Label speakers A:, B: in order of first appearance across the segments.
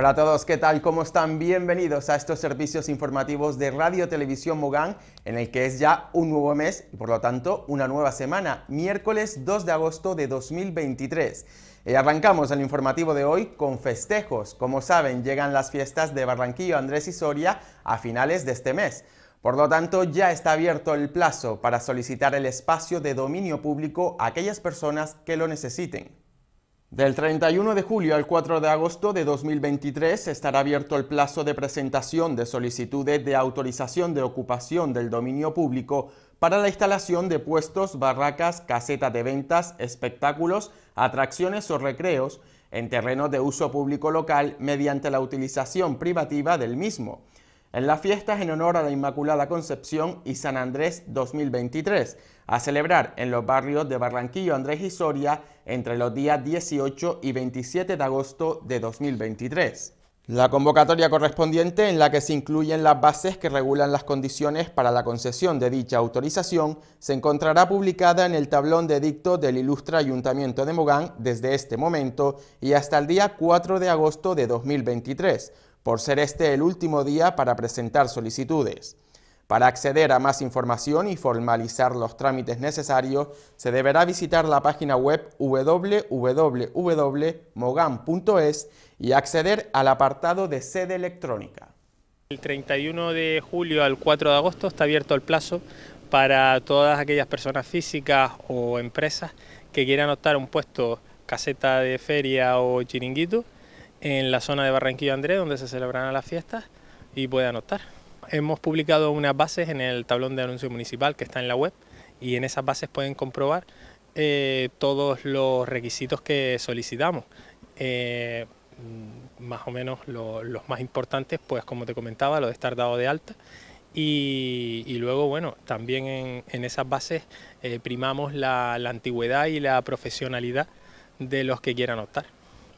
A: Hola a todos, ¿qué tal? ¿Cómo están? Bienvenidos a estos servicios informativos de Radio Televisión Mogán, en el que es ya un nuevo mes y por lo tanto una nueva semana, miércoles 2 de agosto de 2023. Y eh, arrancamos el informativo de hoy con festejos. Como saben, llegan las fiestas de Barranquillo, Andrés y Soria a finales de este mes. Por lo tanto, ya está abierto el plazo para solicitar el espacio de dominio público a aquellas personas que lo necesiten. Del 31 de julio al 4 de agosto de 2023 estará abierto el plazo de presentación de solicitudes de autorización de ocupación del dominio público para la instalación de puestos, barracas, casetas de ventas, espectáculos, atracciones o recreos en terrenos de uso público local mediante la utilización privativa del mismo en las fiestas en honor a la Inmaculada Concepción y San Andrés 2023, a celebrar en los barrios de Barranquillo, Andrés y Soria entre los días 18 y 27 de agosto de 2023. La convocatoria correspondiente en la que se incluyen las bases que regulan las condiciones para la concesión de dicha autorización se encontrará publicada en el tablón de dicto del ilustre Ayuntamiento de Mogán desde este momento y hasta el día 4 de agosto de 2023 por ser este el último día para presentar solicitudes. Para acceder a más información y formalizar los trámites necesarios, se deberá visitar la página web www.mogam.es y acceder al
B: apartado de sede electrónica. El 31 de julio al 4 de agosto está abierto el plazo para todas aquellas personas físicas o empresas que quieran optar un puesto caseta de feria o chiringuito en la zona de Barranquilla Andrés, donde se celebrarán las fiestas, y puede anotar. Hemos publicado unas bases en el tablón de anuncio municipal que está en la web y en esas bases pueden comprobar eh, todos los requisitos que solicitamos. Eh, mm, más o menos los más importantes, pues como te comentaba, lo de estar dado de alta. Y, luego, bueno, también en, esas bases eh, primamos la antigüedad y la profesionalidad de los que quieran optar.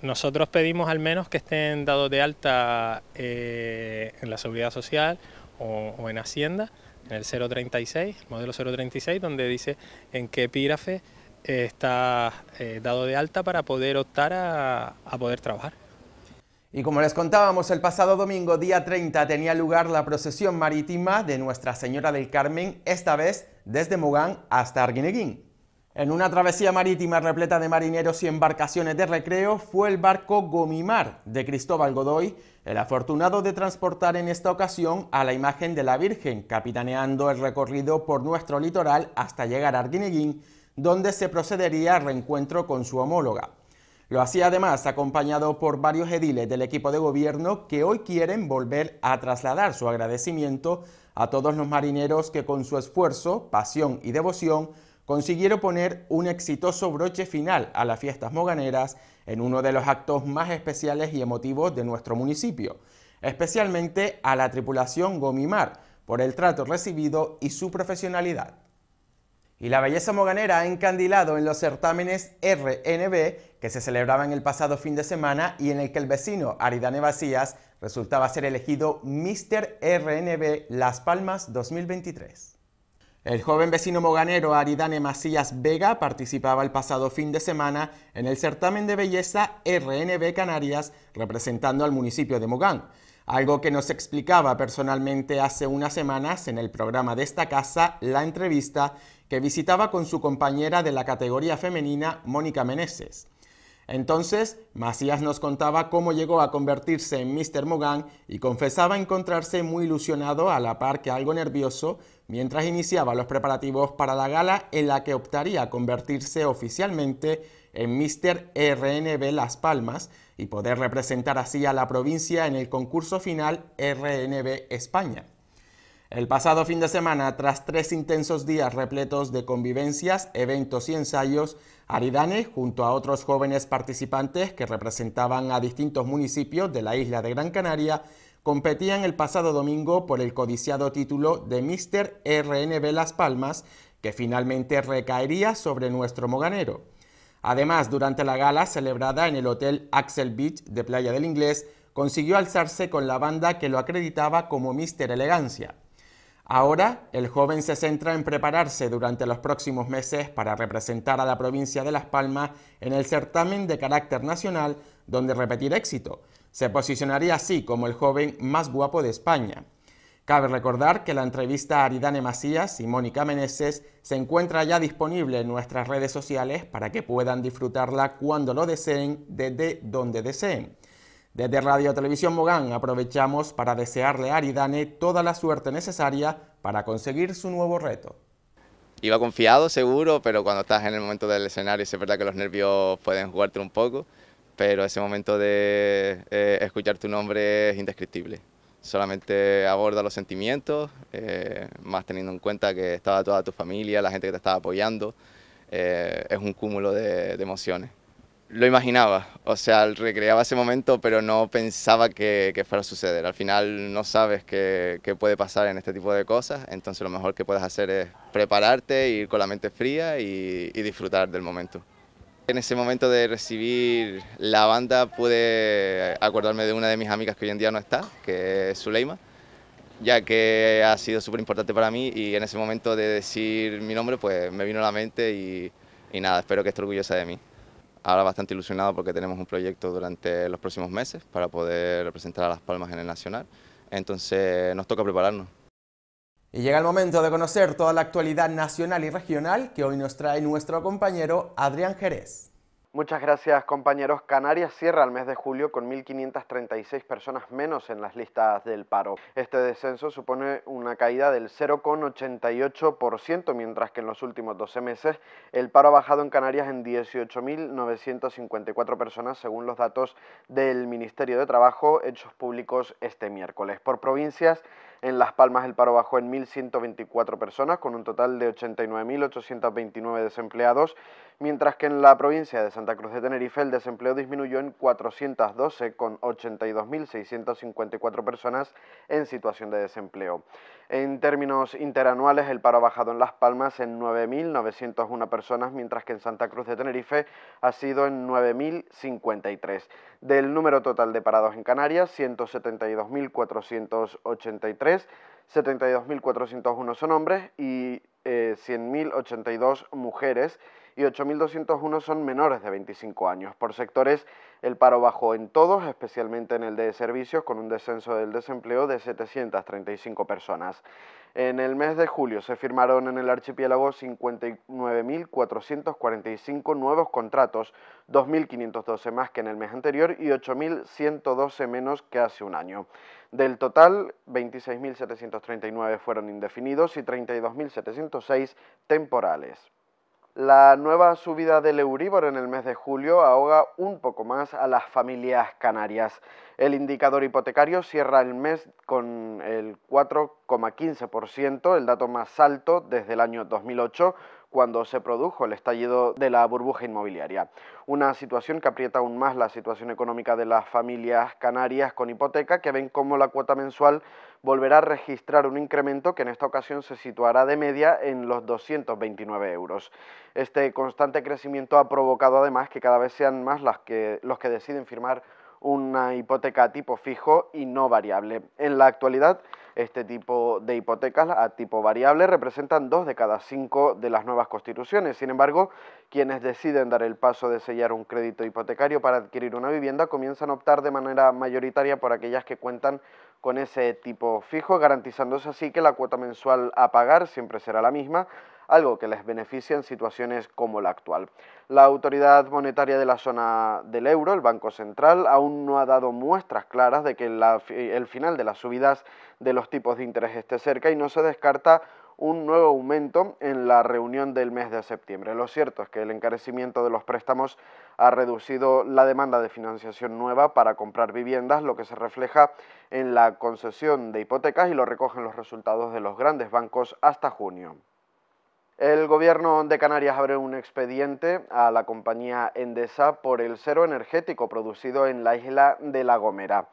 B: Nosotros pedimos al menos que estén dados de alta eh, en la Seguridad Social o, en Hacienda, en el 036, modelo 036, donde dice en qué epígrafe eh, está eh, dado de alta para poder optar a, poder trabajar. Y como les
A: contábamos, el pasado domingo, día 30, tenía lugar la procesión marítima de Nuestra Señora del Carmen, esta vez desde Mogán hasta Arguineguín. En una travesía marítima repleta de marineros y embarcaciones de recreo fue el barco Gomimar de Cristóbal Godoy, el afortunado de transportar en esta ocasión a la imagen de la Virgen, capitaneando el recorrido por nuestro litoral hasta llegar a Arguineguín, donde se procedería al reencuentro con su homóloga. Lo hacía además acompañado por varios ediles del equipo de gobierno que hoy quieren volver a trasladar su agradecimiento a todos los marineros que con su esfuerzo, pasión y devoción consiguieron poner un exitoso broche final a las fiestas moganeras en uno de los actos más especiales y emotivos de nuestro municipio, especialmente a la tripulación Gomimar por el trato recibido y su profesionalidad. Y la belleza moganera ha encandilado en los certámenes RNB que se celebraban el pasado fin de semana y en el que el vecino Aridane Vacías resultaba ser elegido Mister RNB Las Palmas 2023. El joven vecino moganero Aridane Macías Vega participaba el pasado fin de semana en el certamen de belleza RNB Canarias representando al municipio de Mogán, algo que nos explicaba personalmente hace unas semanas en el programa de esta casa La Entrevista que visitaba con su compañera de la categoría femenina Mónica Meneses. Entonces, Macías nos contaba cómo llegó a convertirse en Mr. Mugan y confesaba encontrarse muy ilusionado a la par que algo nervioso mientras iniciaba los preparativos para la gala en la que optaría a convertirse oficialmente en Mr. RNB Las Palmas y poder representar así a la provincia en el concurso final RNB España. El pasado fin de semana, tras tres intensos días repletos de convivencias, eventos y ensayos, Aridane, junto a otros jóvenes participantes que representaban a distintos municipios de la isla de Gran Canaria, competían el pasado domingo por el codiciado título de Mister RNB Las Palmas, que finalmente recaería sobre nuestro moganero. Además, durante la gala celebrada en el Hotel Axel Beach de Playa del Inglés, consiguió alzarse con la banda que lo acreditaba como Mister Elegancia. Ahora, el joven se centra en prepararse durante los próximos meses para representar a la provincia de Las Palmas en el certamen de carácter nacional donde repetir éxito. Se posicionaría así como el joven más guapo de España. Cabe recordar que la entrevista a Aridane Macías y Mónica Meneses se encuentra ya disponible en nuestras redes sociales para que puedan disfrutarla cuando lo deseen, desde donde deseen. Desde Radio Televisión Mogán aprovechamos para desearle a Aridane toda la suerte necesaria para conseguir su nuevo reto.
C: Iba confiado, seguro, pero cuando estás en el momento del escenario es verdad que los nervios pueden jugarte un poco, pero ese momento de eh, escuchar tu nombre es indescriptible. Solamente aborda los sentimientos, eh, más teniendo en cuenta que estaba toda tu familia, la gente que te estaba apoyando, eh, es un cúmulo de emociones lo imaginaba, o sea, recreaba ese momento, pero no pensaba que, fuera a suceder. Al final no sabes qué, puede pasar en este tipo de cosas, entonces lo mejor que puedes hacer es prepararte, ir con la mente fría y, disfrutar del momento. En ese momento de recibir la banda pude acordarme de una de mis amigas que hoy en día no está, que es Zuleima, ya que ha sido súper importante para mí y en ese momento de decir mi nombre pues me vino a la mente y, y nada, espero que esté orgullosa de mí ahora bastante ilusionado porque tenemos un proyecto durante los próximos meses para poder representar a Las Palmas en el Nacional. Entonces nos toca prepararnos. Y llega el momento
A: de conocer toda la actualidad nacional y regional que hoy nos trae nuestro compañero Adrián
D: Jerez. Muchas gracias compañeros. Canarias cierra el mes de julio con 1.536 personas menos en las listas del paro. Este descenso supone una caída del 0,88%, mientras que en los últimos 12 meses el paro ha bajado en Canarias en 18.954 personas, según los datos del Ministerio de Trabajo hechos públicos este miércoles. Por provincias, en Las Palmas el paro bajó en 1.124 personas, con un total de 89.829 desempleados mientras que en la provincia de Santa Cruz de Tenerife el desempleo disminuyó en 412 con 82.654 personas en situación de desempleo. En términos interanuales, el paro ha bajado en Las Palmas en 9.901 personas, mientras que en Santa Cruz de Tenerife ha sido en 9.053. Del número total de parados en Canarias, 172.483, 72.401 son hombres y 100.082 eh, mujeres y 8.201 son menores de 25 años. Por sectores, el paro bajó en todos, especialmente en el de servicios, con un descenso del desempleo de 735 personas. En el mes de julio se firmaron en el archipiélago 59.445 nuevos contratos, 2.512 más que en el mes anterior y 8.112 menos que hace un año. Del total, 26.739 fueron indefinidos y 32.706 temporales. La nueva subida del Euribor en el mes de julio ahoga un poco más a las familias canarias. El indicador hipotecario cierra el mes con el 4,15%, el dato más alto desde el año 2008, cuando se produjo el estallido de la burbuja inmobiliaria. Una situación que aprieta aún más la situación económica de las familias canarias con hipoteca, que ven cómo la cuota mensual volverá a registrar un incremento que en esta ocasión se situará de media en los 229 euros. Este constante crecimiento ha provocado además que cada vez sean más que, los que deciden firmar una hipoteca a tipo fijo y no variable. En la actualidad, este tipo de hipotecas a tipo variable representan dos de cada cinco de las nuevas constituciones. Sin embargo, quienes deciden dar el paso de sellar un crédito hipotecario para adquirir una vivienda comienzan a optar de manera mayoritaria por aquellas que cuentan con ese tipo fijo, garantizándose así que la cuota mensual a pagar siempre será la misma, algo que les beneficia en situaciones como la actual. La autoridad monetaria de la zona del euro, el Banco Central, aún no ha dado muestras claras de que el final de las subidas de los tipos de interés esté cerca y no se descarta un nuevo aumento en la reunión del mes de septiembre. Lo cierto es que el encarecimiento de los préstamos ha reducido la demanda de financiación nueva para comprar viviendas, lo que se refleja en la concesión de hipotecas y lo recogen los resultados de los grandes bancos hasta junio. El gobierno de Canarias abre un expediente a la compañía Endesa por el cero energético producido en la isla de La Gomera.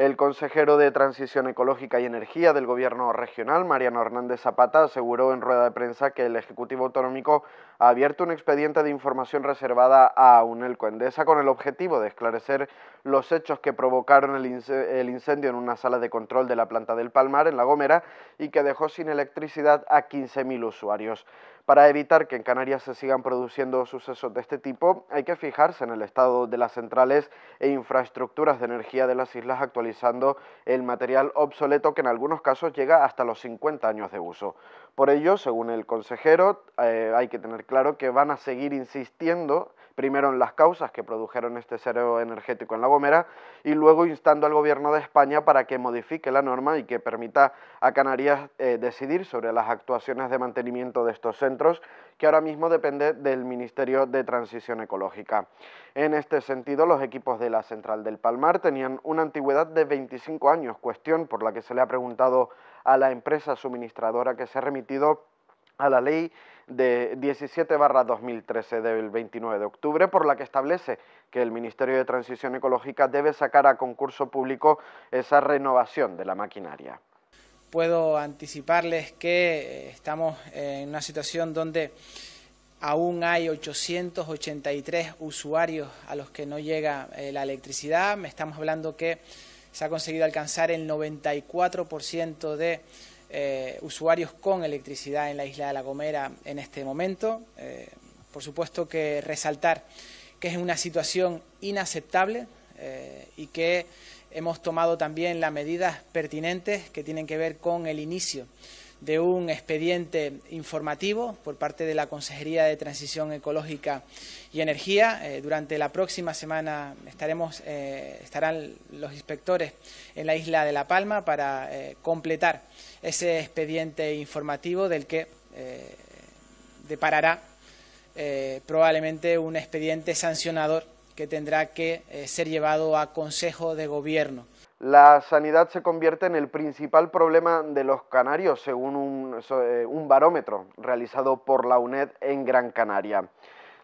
D: El consejero de Transición Ecológica y Energía del Gobierno Regional, Mariano Hernández Zapata, aseguró en rueda de prensa que el Ejecutivo Autonómico ha abierto un expediente de información reservada a UNELCO Endesa con el objetivo de esclarecer los hechos que provocaron el incendio en una sala de control de la planta del Palmar en La Gomera y que dejó sin electricidad a 15.000 usuarios. Para evitar que en Canarias se sigan produciendo sucesos de este tipo, hay que fijarse en el estado de las centrales e infraestructuras de energía de las islas actualizando el material obsoleto que en algunos casos llega hasta los 50 años de uso. Por ello, según el consejero, eh, hay que tener claro que van a seguir insistiendo primero en las causas que produjeron este cero energético en La Gomera y luego instando al gobierno de España para que modifique la norma y que permita a Canarias eh, decidir sobre las actuaciones de mantenimiento de estos centros, que ahora mismo depende del Ministerio de Transición Ecológica. En este sentido, los equipos de la Central del Palmar tenían una antigüedad de 25 años, cuestión por la que se le ha preguntado a la empresa suministradora que se ha remitido a la ley de 17 2013 del 29 de octubre, por la que establece que el Ministerio de Transición Ecológica debe sacar a concurso público esa renovación de la maquinaria.
E: Puedo anticiparles que eh, estamos en una situación donde aún hay 883 usuarios a los que no llega eh, la electricidad. Estamos hablando que se ha conseguido alcanzar el 94% de eh, usuarios con electricidad en la isla de La Gomera en este momento. Eh, por supuesto que resaltar que es una situación inaceptable eh, y que hemos tomado también las medidas pertinentes que tienen que ver con el inicio de un expediente informativo por parte de la Consejería de Transición Ecológica y Energía. Eh, durante la próxima semana estaremos, eh, estarán los inspectores en la isla de La Palma para eh, completar ese expediente informativo del que deparará probablemente un expediente sancionador que tendrá que ser llevado a Consejo de Gobierno.
D: La sanidad se convierte en el principal problema de los canarios, según eh, un, barómetro realizado por la UNED en Gran Canaria.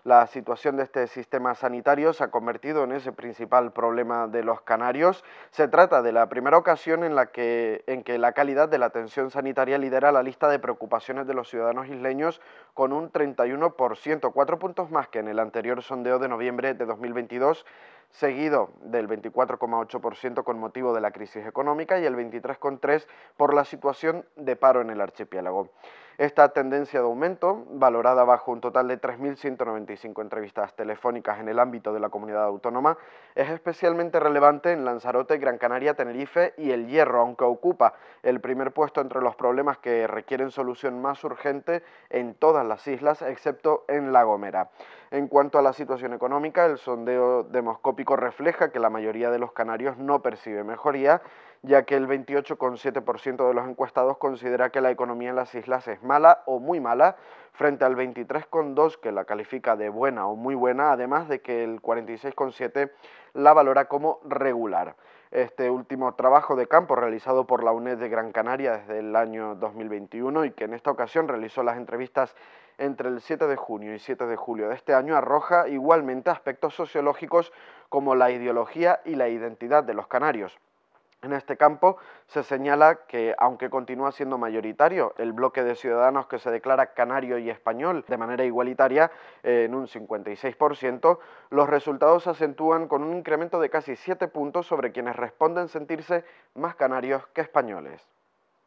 D: La situación de este sistema sanitario se ha convertido en ese principal problema de los canarios. Se trata de la primera ocasión en la que, en que la calidad de la atención sanitaria lidera la lista de preocupaciones de los ciudadanos isleños con un 31%, cuatro puntos más que en el anterior sondeo de noviembre de 2022 seguido del 24,8% con motivo de la crisis económica y el 23,3% por la situación de paro en el archipiélago. Esta tendencia de aumento, valorada bajo un total de 3.195 entrevistas telefónicas en el ámbito de la comunidad autónoma, es especialmente relevante en Lanzarote, Gran Canaria, Tenerife y El Hierro, aunque ocupa el primer puesto entre los problemas que requieren solución más urgente en todas las islas, excepto en La Gomera. En cuanto a la situación económica, el sondeo demoscópico refleja que la mayoría de los canarios no percibe mejoría ya que el 28,7% de los encuestados considera que la economía en las islas es mala o muy mala, frente al 23,2% que la califica de buena o muy buena, además de que el 46,7% la valora como regular. Este último trabajo de campo realizado por la UNED de Gran Canaria desde el año 2021 y que en esta ocasión realizó las entrevistas entre el 7 de junio y 7 de julio de este año arroja igualmente aspectos sociológicos como la ideología y la identidad de los canarios. En este campo se señala que, aunque continúa siendo mayoritario, el bloque de ciudadanos que se declara canario y español de manera igualitaria eh, en un 56%, los resultados se acentúan con un incremento de casi 7 puntos sobre quienes responden sentirse más canarios que españoles.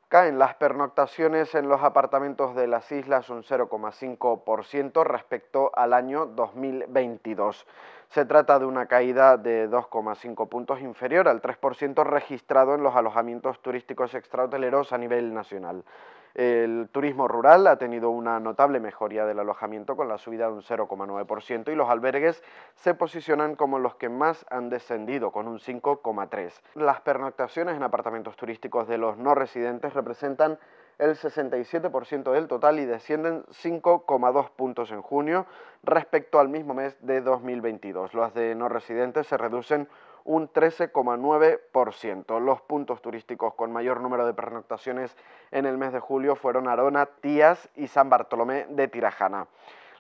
D: Caen las pernoctaciones en los apartamentos de las islas un 0,5% respecto al año 2022. Se trata de una caída de 2,5 puntos inferior al 3% registrado en los alojamientos turísticos extrahoteleros a nivel nacional. El turismo rural ha tenido una notable mejoría del alojamiento con la subida de un 0,9% y los albergues se posicionan como los que más han descendido con un 5,3%. Las pernoctaciones en apartamentos turísticos de los no residentes representan el 67% del total y descienden 5,2 puntos en junio respecto al mismo mes de 2022. Los de no residentes se reducen un 13,9%. Los puntos turísticos con mayor número de pernoctaciones en el mes de julio fueron Arona, Tías y San Bartolomé de Tirajana.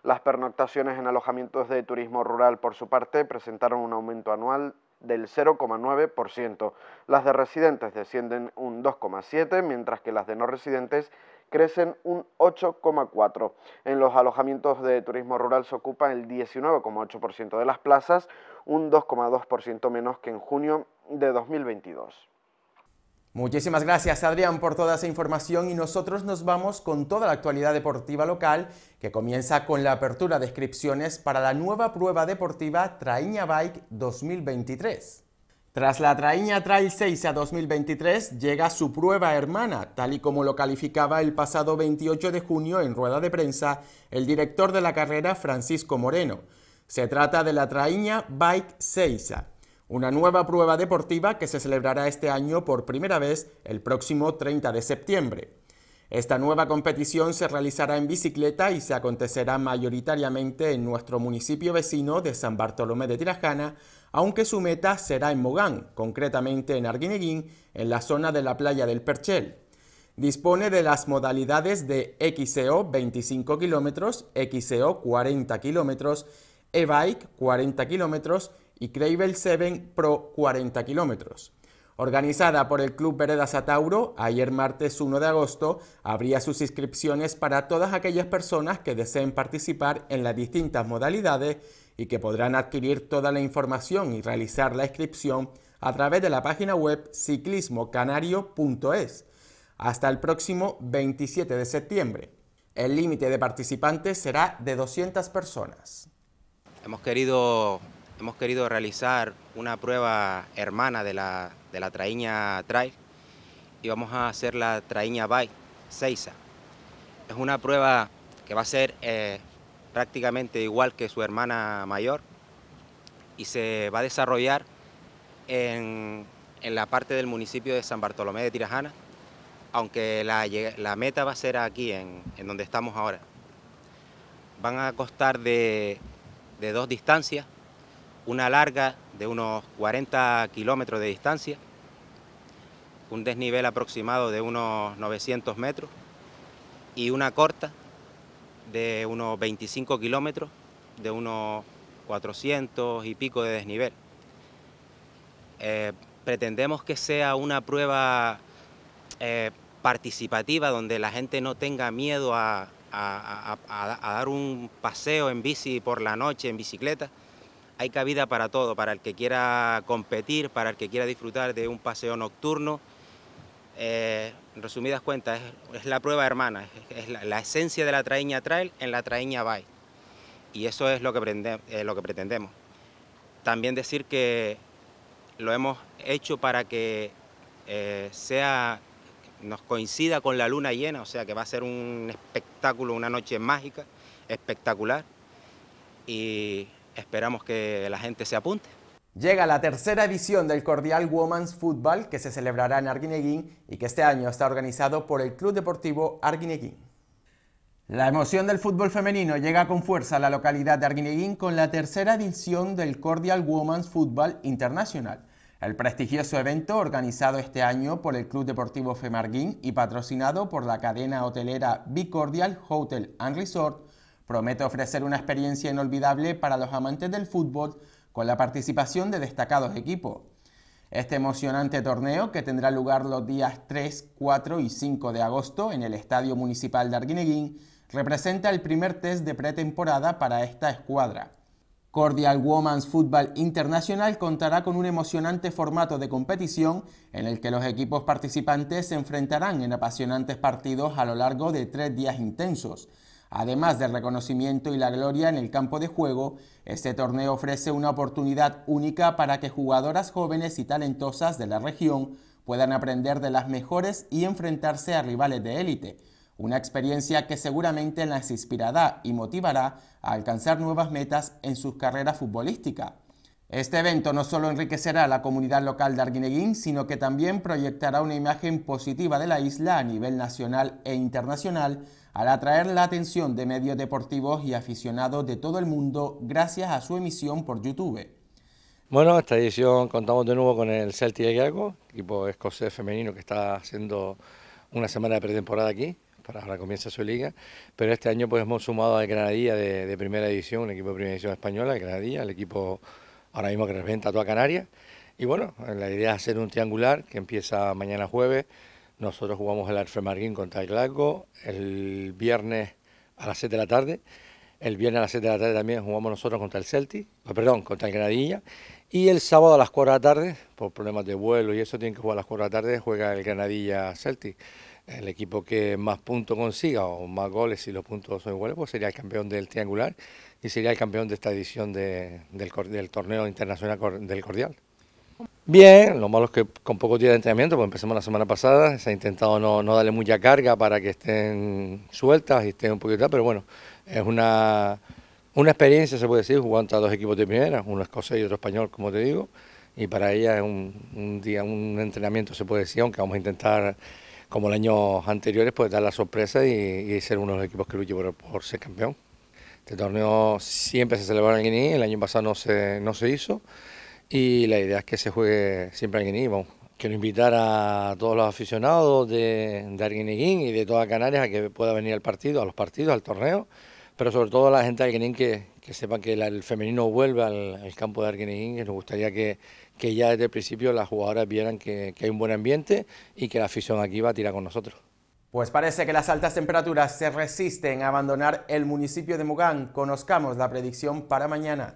D: Las pernoctaciones en alojamientos de turismo rural, por su parte, presentaron un aumento anual del 0,9%. Las de residentes descienden un 2,7%, mientras que las de no residentes crecen un 8,4%. En los alojamientos de turismo rural se ocupa el 19,8% de las plazas, un 2,2% menos que en junio de 2022.
A: Muchísimas gracias Adrián por toda esa información y nosotros nos vamos con toda la actualidad deportiva local que comienza con la apertura de inscripciones para la nueva prueba deportiva Traíña Bike 2023. Tras la Traíña Trail 6 a 2023 llega su prueba hermana, tal y como lo calificaba el pasado 28 de junio en rueda de prensa el director de la carrera Francisco Moreno. Se trata de la Traíña Bike 6A una nueva prueba deportiva que se celebrará este año por primera vez el próximo 30 de septiembre. Esta nueva competición se realizará en bicicleta y se acontecerá mayoritariamente en nuestro municipio vecino de San Bartolomé de Tirajana, aunque su meta será en Mogán, concretamente en Arguineguín, en la zona de la playa del Perchel. Dispone de las modalidades de XCO 25 km, XCO 40 km, e-bike 40 km y Craybel 7 Pro 40 kilómetros. Organizada por el Club Vereda Atauro, ayer martes 1 de agosto abría sus inscripciones para todas aquellas personas que deseen participar en las distintas modalidades y que podrán adquirir toda la información y realizar la inscripción a través de la página web ciclismocanario.es hasta el próximo 27 de septiembre. El límite de participantes será de 200 personas.
F: Hemos querido hemos querido realizar una prueba hermana de la, de la traíña trail y vamos a hacer la traíña bike Seiza. Es una prueba que va a ser eh, prácticamente igual que su hermana mayor y se va a desarrollar en, en la parte del municipio de San Bartolomé de Tirajana, aunque la, meta va a ser aquí, en, en, donde estamos ahora. Van a costar de, de dos distancias, una larga de unos 40 kilómetros de distancia, un desnivel aproximado de unos 900 metros y una corta de unos 25 kilómetros, de unos 400 y pico de desnivel. Eh, pretendemos que sea una prueba eh, participativa donde la gente no tenga miedo a, dar un paseo en bici por la noche, en bicicleta, hay cabida para todo, para el que quiera competir, para el que quiera disfrutar de un paseo nocturno. Eh, en resumidas cuentas, es, la prueba hermana, es, la, esencia de la traíña trail en la traíña bike. Y eso es lo que, eh, lo que pretendemos. También decir que lo hemos hecho para que eh, sea, nos coincida con la luna llena, o sea que va a ser un espectáculo, una noche mágica, espectacular. Y esperamos
A: que la gente se apunte. Llega la tercera edición del Cordial Women's Football que se celebrará en Arguineguín y que este año está organizado por el Club Deportivo Arguineguín. La emoción del fútbol femenino llega con fuerza a la localidad de Arguineguín con la tercera edición del Cordial Women's Football Internacional. El prestigioso evento organizado este año por el Club Deportivo Femarguín y patrocinado por la cadena hotelera Bicordial Hotel and Resort promete ofrecer una experiencia inolvidable para los amantes del fútbol con la participación de destacados equipos. Este emocionante torneo, que tendrá lugar los días 3, 4 y 5 de agosto en el Estadio Municipal de Arguineguín, representa el primer test de pretemporada para esta escuadra. Cordial Women's Football Internacional contará con un emocionante formato de competición en el que los equipos participantes se enfrentarán en apasionantes partidos a lo largo de tres días intensos. Además del reconocimiento y la gloria en el campo de juego, este torneo ofrece una oportunidad única para que jugadoras jóvenes y talentosas de la región puedan aprender de las mejores y enfrentarse a rivales de élite, una experiencia que seguramente las inspirará y motivará a alcanzar nuevas metas en sus carreras futbolísticas. Este evento no solo enriquecerá a la comunidad local de Arguineguín, sino que también proyectará una imagen positiva de la isla a nivel nacional e internacional, al atraer la atención de medios deportivos y aficionados de todo el mundo gracias a su emisión
G: por YouTube. Bueno, esta edición contamos de nuevo con el Celtic de Glasgow, equipo escocés femenino que está haciendo una semana de pretemporada aquí, para ahora comienza su liga, pero este año pues hemos sumado al Granadilla de, primera edición, un equipo de primera edición española, el Granadilla, el equipo ahora mismo que representa a toda Canarias, y bueno, la idea es hacer un triangular que empieza mañana jueves, nosotros jugamos el Alfred contra el Glasgow el viernes a las 7 de la tarde. El viernes a las 7 de la tarde también jugamos nosotros contra el Celtic, ah, perdón, contra el Granadilla. Y el sábado a las 4 de la tarde, por problemas de vuelo y eso, tienen que jugar a las 4 de la tarde, juega el Granadilla Celtic. El equipo que más puntos consiga o más goles, si los puntos son iguales, pues sería el campeón del triangular y sería el campeón de esta edición del torneo internacional del Cordial. Bien, lo malo es que con poco días de entrenamiento, pues empezamos la semana pasada, se ha intentado no, no darle mucha carga para que estén sueltas y estén un poquito, pero bueno, es una, una experiencia, se puede decir, jugando a dos equipos de primera, uno escocés y otro español, como te digo, y para ella es un, día, un entrenamiento, se puede decir, aunque vamos a intentar, como los año anteriores, pues dar la sorpresa y, ser uno de los equipos que luche por, ser campeón. Este torneo siempre se celebra en Guinea, el año pasado no se, no se hizo y la idea es que se juegue siempre en Guineguín. Quiero invitar a todos los aficionados de, de y de toda Canarias a que pueda venir al partido, a los partidos, al torneo, pero sobre todo a la gente de Arguineguín que, sepa que el femenino vuelve al, campo de Arguineguín y nos gustaría que, ya desde el principio las jugadoras vieran que, hay un buen ambiente y que la afición aquí va a tirar con nosotros.
A: Pues parece que las altas temperaturas se resisten a abandonar el municipio de Mugán. Conozcamos la predicción para mañana.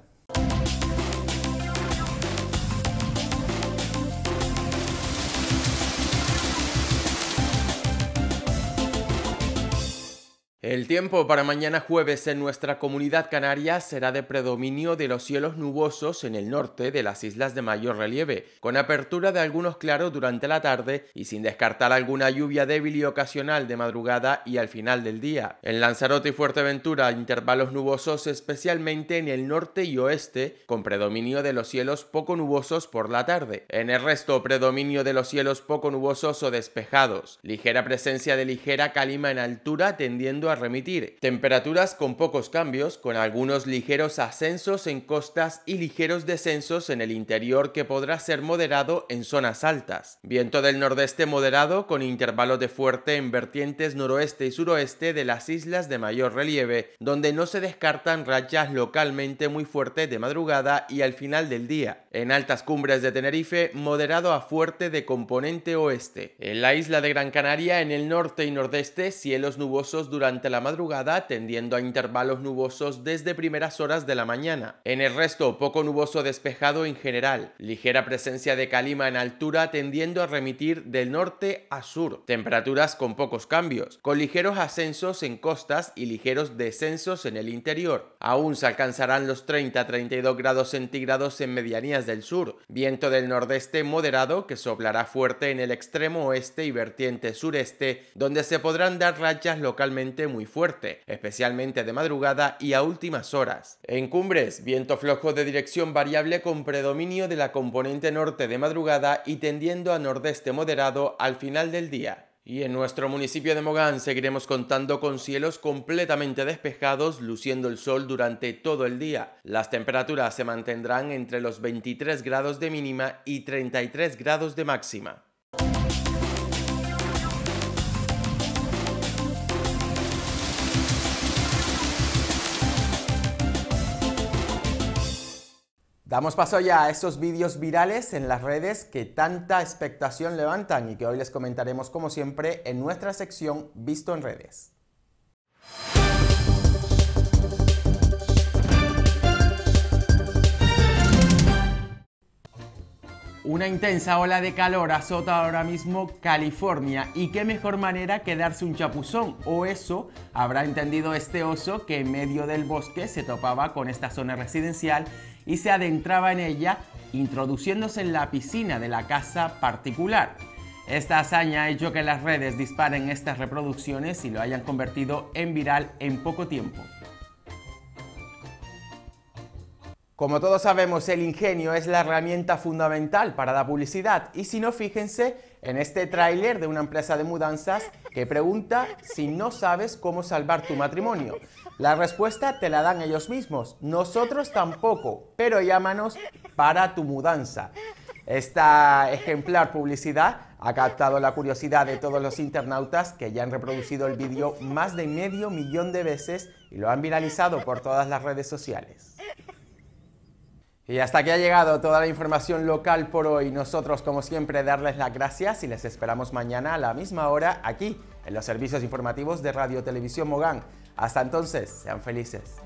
A: El tiempo para mañana jueves en nuestra comunidad canaria será de predominio de los cielos nubosos en el norte de las islas de mayor relieve, con apertura de algunos claros durante la tarde y sin descartar alguna lluvia débil y ocasional de madrugada y al final del día. En Lanzarote y Fuerteventura, intervalos nubosos especialmente en el norte y oeste, con predominio de los cielos poco nubosos por la tarde. En el resto, predominio de los cielos poco nubosos o despejados. Ligera presencia de ligera calima en altura tendiendo a remitir. Temperaturas con pocos cambios, con algunos ligeros ascensos en costas y ligeros descensos en el interior que podrá ser moderado en zonas altas. Viento del nordeste moderado con intervalos de fuerte en vertientes noroeste y suroeste de las islas de mayor relieve, donde no se descartan rachas localmente muy fuertes de madrugada y al final del día. En altas cumbres de Tenerife, moderado a fuerte de componente oeste. En la isla de Gran Canaria, en el norte y nordeste, cielos nubosos durante la madrugada, tendiendo a intervalos nubosos desde primeras horas de la mañana. En el resto, poco nuboso despejado en general, ligera presencia de calima en altura tendiendo a remitir del norte a sur, temperaturas con pocos cambios, con ligeros ascensos en costas y ligeros descensos en el interior. Aún se alcanzarán los 30-32 grados centígrados en medianías del sur, viento del nordeste moderado que soplará fuerte en el extremo oeste y vertiente sureste, donde se podrán dar rachas localmente muy fuerte, especialmente de madrugada y a últimas horas. En cumbres, viento flojo de dirección variable con predominio de la componente norte de madrugada y tendiendo a nordeste moderado al final del día. Y en nuestro municipio de Mogán seguiremos contando con cielos completamente despejados, luciendo el sol durante todo el día. Las temperaturas se mantendrán entre los 23 grados de mínima y 33 grados de máxima. Damos paso ya a esos vídeos virales en las redes que tanta expectación levantan y que hoy les comentaremos como siempre en nuestra sección Visto en redes. Una intensa ola de calor azota ahora mismo California y qué mejor manera que darse un chapuzón o eso habrá entendido este oso que en medio del bosque se topaba con esta zona residencial y se adentraba en ella introduciéndose en la piscina de la casa particular. Esta hazaña ha hecho que las redes disparen estas reproducciones y lo hayan convertido en viral en poco tiempo. Como todos sabemos, el ingenio es la herramienta fundamental para la publicidad y si no, fíjense en este tráiler de una empresa de mudanzas que pregunta si no sabes cómo salvar tu matrimonio. La respuesta te la dan ellos mismos, nosotros tampoco, pero llámanos para tu mudanza. Esta ejemplar publicidad ha captado la curiosidad de todos los internautas que ya han reproducido el vídeo más de medio millón de veces y lo han viralizado por todas las redes sociales. Y hasta aquí ha llegado toda la información local por hoy. Nosotros, como siempre, darles las gracias y les esperamos mañana a la misma hora aquí, en los servicios informativos de Radio Televisión Mogán. Hasta entonces, sean felices.